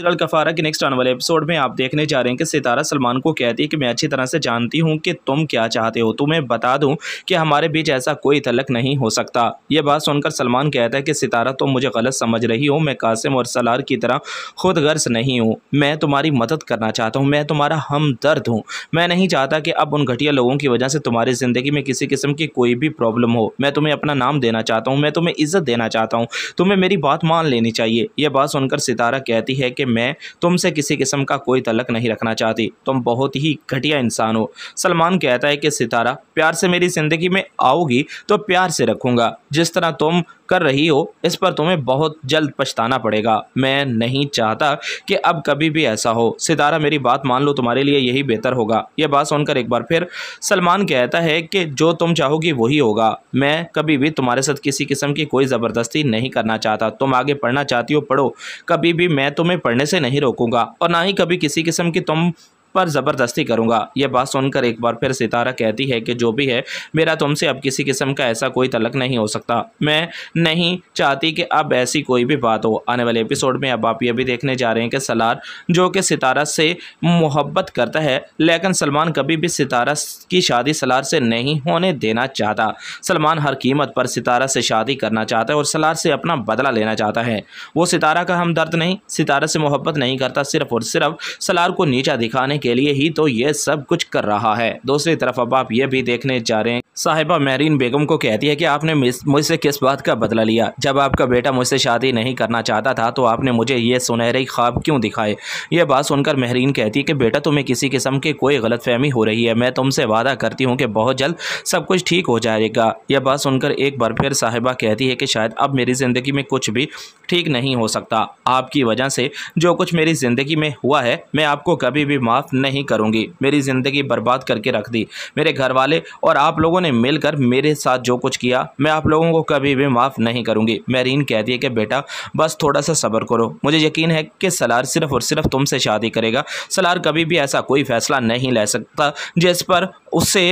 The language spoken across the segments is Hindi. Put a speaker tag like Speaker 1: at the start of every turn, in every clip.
Speaker 1: सिरल कफारा के नेक्स्ट आने वाले एपिसोड में आप देखने जा रहे हैं कि सितारा सलमान को कहती है कि मैं अच्छी तरह से जानती हूँ कि तुम क्या चाहते हो तुम्हें तो बता दूँ कि हमारे बीच ऐसा कोई तलक नहीं हो सकता यह बात सुनकर सलमान कहता है कि सितारा तुम मुझे गलत समझ रही हो मैं कासिम और सलार की तरह खुद गर्ज नहीं हूँ मैं तुम्हारी मदद करना चाहता हूँ मैं तुम्हारा हमदर्द हूँ मैं नहीं चाहता कि अब उन घटिया लोगों की वजह से तुम्हारी ज़िंदगी में किसी किस्म की कोई भी प्रॉब्लम हो मैं तुम्हें अपना नाम देना चाहता हूँ मैं तुम्हें इज्जत देना चाहता हूँ तुम्हें मेरी बात मान लेनी चाहिए यह बात सुनकर सितारा कहती है कि मैं तुमसे किसी किस्म का कोई तलक नहीं रखना चाहती तुम बहुत ही घटिया इंसान हो सलमान कहता है कि सितारा प्यार से मेरी ज़िंदगी में आओगी तो प्यार से रखूँगा जिस तरह तुम कर रही हो इस पर तुम्हें बहुत जल्द पछताना पड़ेगा मैं नहीं चाहता कि अब कभी भी ऐसा हो सितारा मेरी बात मान लो तुम्हारे लिए यही बेहतर होगा यह बात सुनकर एक बार फिर सलमान कहता है कि जो तुम चाहोगी वही होगा मैं कभी भी तुम्हारे साथ किसी किस्म की कोई ज़बरदस्ती नहीं करना चाहता तुम आगे पढ़ना चाहती हो पढ़ो कभी भी मैं तुम्हें पढ़ने से नहीं रोकूँगा और ना ही कभी किसी किस्म की तुम पर ज़बरदस्ती करूँगा यह बात सुनकर एक बार फिर सितारा कहती है कि जो भी है मेरा तुमसे अब किसी किस्म का ऐसा कोई तलक नहीं हो सकता मैं नहीं चाहती कि अब ऐसी कोई भी बात हो आने वाले एपिसोड में अब आप ये भी देखने जा रहे हैं कि सलार जो कि सितारा से मोहब्बत करता है लेकिन सलमान कभी भी सितारा की शादी सलार से नहीं होने देना चाहता सलमान हर कीमत पर सितारा से शादी करना चाहता है और सलार से अपना बदला लेना चाहता है वो सितारा का हम दर्द नहीं सितारा से मोहब्बत नहीं करता सिर्फ और सिर्फ सलार को नीचा दिखाने के के लिए ही तो ये सब कुछ कर रहा है दूसरी तरफ अब आप ये भी देखने जा रहे हैं साहिबा महरीन बेगम को कहती है कि आपने मुझसे किस बात का बदला लिया जब आपका बेटा मुझसे शादी नहीं करना चाहता था तो आपने मुझे ये सुनहरी ख्वाब क्यों दिखाए यह बात सुनकर महरीन कहती है कि बेटा तुम्हें किसी किस्म की कोई गलतफहमी हो रही है मैं तुमसे वादा करती हूँ कि बहुत जल्द सब कुछ ठीक हो जाएगा यह बात सुनकर एक बार फिर साहिबा कहती है कि शायद अब मेरी ज़िंदगी में कुछ भी ठीक नहीं हो सकता आपकी वजह से जो कुछ मेरी ज़िंदगी में हुआ है मैं आपको कभी भी माफ़ नहीं करूँगी मेरी ज़िंदगी बर्बाद करके रख दी मेरे घर वाले और आप लोगों ने ने मिलकर मेरे साथ जो कुछ किया मैं आप लोगों को कभी भी माफ़ नहीं करूंगी मैरीन कहती है कि बेटा बस थोड़ा सा सब्र करो मुझे यकीन है कि सलार सिर्फ और सिर्फ तुमसे शादी करेगा सलार कभी भी ऐसा कोई फैसला नहीं ले सकता जिस पर उससे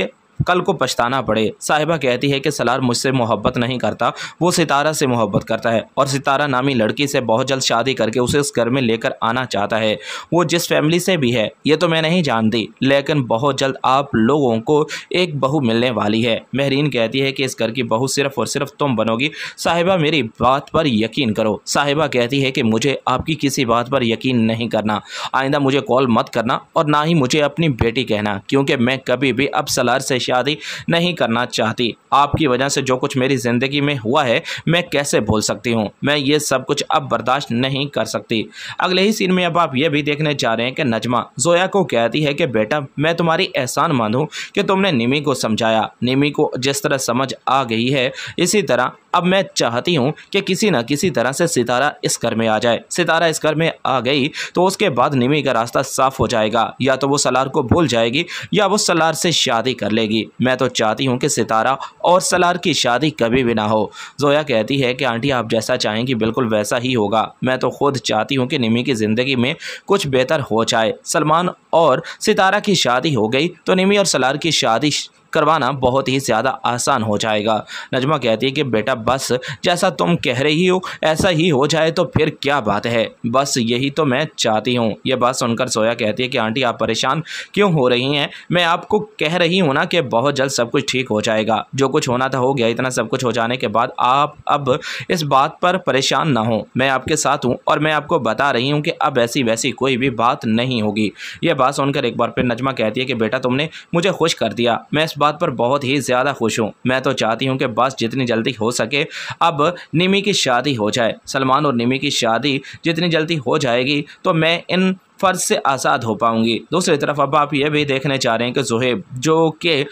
Speaker 1: कल को पछताना पड़े साहिबा कहती है कि सलार मुझसे मोहब्बत नहीं करता वो सितारा से मोहब्बत करता है और सितारा नामी लड़की से बहुत जल्द शादी करके उसे उस घर में लेकर आना चाहता है वो जिस फैमिली से भी है ये तो मैं नहीं जानती लेकिन बहुत जल्द आप लोगों को एक बहू मिलने वाली है महरीन कहती है कि इस घर की बहू सिर्फ और सिर्फ तुम बनोगी साहिबा मेरी बात पर यकीन करो साहिबा कहती है कि मुझे आपकी किसी बात पर यकीन नहीं करना आइंदा मुझे कॉल मत करना और ना ही मुझे अपनी बेटी कहना क्योंकि मैं कभी भी अब सलार से शादी नहीं करना चाहती आपकी वजह से जो कुछ मेरी ज़िंदगी में हुआ है मैं कैसे भूल सकती हूँ मैं ये सब कुछ अब बर्दाश्त नहीं कर सकती अगले ही सीन में अब आप ये भी देखने जा रहे हैं कि नजमा जोया को कहती है कि बेटा मैं तुम्हारी एहसान मानूँ कि तुमने निमी को समझाया निमी को जिस तरह समझ आ गई है इसी तरह अब मैं चाहती हूँ कि किसी न किसी तरह से सितारा इस घर में आ जाए सितारा इस घर में आ गई तो उसके बाद निमी का रास्ता साफ हो जाएगा या तो वो सलार को भूल जाएगी या वो सलार से शादी कर लेगी मैं तो चाहती हूँ कि सितारा और सलार की शादी कभी भी ना हो जोया कहती है कि आंटी आप जैसा चाहेंगी बिल्कुल वैसा ही होगा मैं तो खुद चाहती हूँ कि निमी की ज़िंदगी में कुछ बेहतर हो जाए सलमान और सितारा की शादी हो गई तो निमी और सलार की शादी करवाना बहुत ही ज़्यादा आसान हो जाएगा नजमा कहती है कि बेटा बस जैसा तुम कह रही हो ऐसा ही हो जाए तो फिर क्या बात है बस यही तो मैं चाहती हूँ यह बात सुनकर सोया कहती है कि आंटी आप परेशान क्यों हो रही हैं मैं आपको कह रही हूँ ना कि बहुत जल्द सब कुछ ठीक हो जाएगा जो कुछ होना था हो गया इतना सब कुछ हो जाने के बाद आप अब इस बात पर परेशान ना हो मैं आपके साथ हूँ और मैं आपको बता रही हूँ कि अब ऐसी वैसी कोई भी बात नहीं होगी यह बात सुनकर एक बार फिर नजमा कहती है कि बेटा तुमने मुझे खुश कर दिया मैं इस बात पर बहुत ही ज़्यादा खुश हूँ मैं तो चाहती हूँ कि बस जितनी जल्दी हो सके अब निमी की शादी हो जाए सलमान और निमी की शादी जितनी जल्दी हो जाएगी तो मैं इन फ़र्ज से आज़ाद हो पाऊंगी दूसरी तरफ अब आप ये भी देखने चाह रहे हैं कि जुहेब जो कि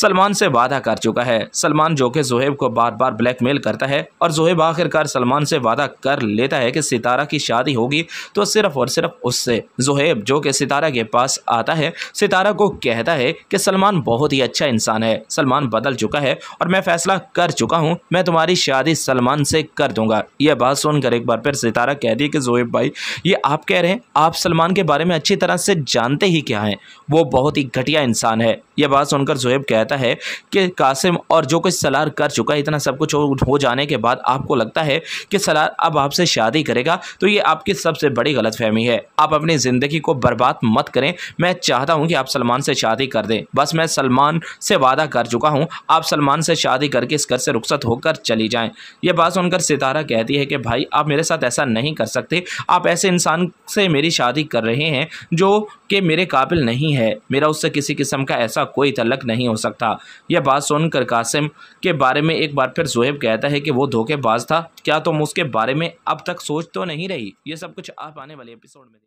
Speaker 1: सलमान से वादा कर चुका है सलमान जो कि जुहेब को बार बार ब्लैकमेल करता है और जुहेब आखिरकार सलमान से वादा कर लेता है कि सितारा की शादी होगी तो सिर्फ़ और सिर्फ उससे ज़ुहेब जो कि सितारा के पास आता है सितारा को कहता है कि सलमान बहुत ही अच्छा इंसान है सलमान बदल चुका है और मैं फ़ैसला कर चुका हूँ मैं तुम्हारी शादी सलमान से कर दूंगा यह बात सुनकर एक बार फिर सितारा कह दी कि जोहेब भाई ये आप कह रहे हैं आप सलमान उनके बारे में अच्छी तरह से जानते ही क्या हैं वो बहुत ही घटिया इंसान है यह बात सुनकर जोएब कहता है कि कासिम और जो कुछ सलार कर चुका है इतना सब कुछ हो जाने के बाद आपको लगता है कि सलार अब आपसे शादी करेगा तो ये आपकी सबसे बड़ी गलतफहमी है आप अपनी ज़िंदगी को बर्बाद मत करें मैं चाहता हूँ कि आप सलमान से शादी कर दें बस मैं सलमान से वादा कर चुका हूँ आप सलमान से शादी करके इस घर से रुख्सत होकर चली जाएँ यह बात सुनकर सितारा कहती है कि भाई आप मेरे साथ ऐसा नहीं कर सकते आप ऐसे इंसान से मेरी शादी कर रहे हैं जो कि मेरे काबिल नहीं है मेरा उससे किसी किस्म का ऐसा का कोई तलक नहीं हो सकता यह बात सुनकर कासिम के बारे में एक बार फिर जोहेब कहता है कि वो धोखेबाज था क्या तुम तो उसके बारे में अब तक सोच तो नहीं रही ये सब कुछ आप आने वाले एपिसोड में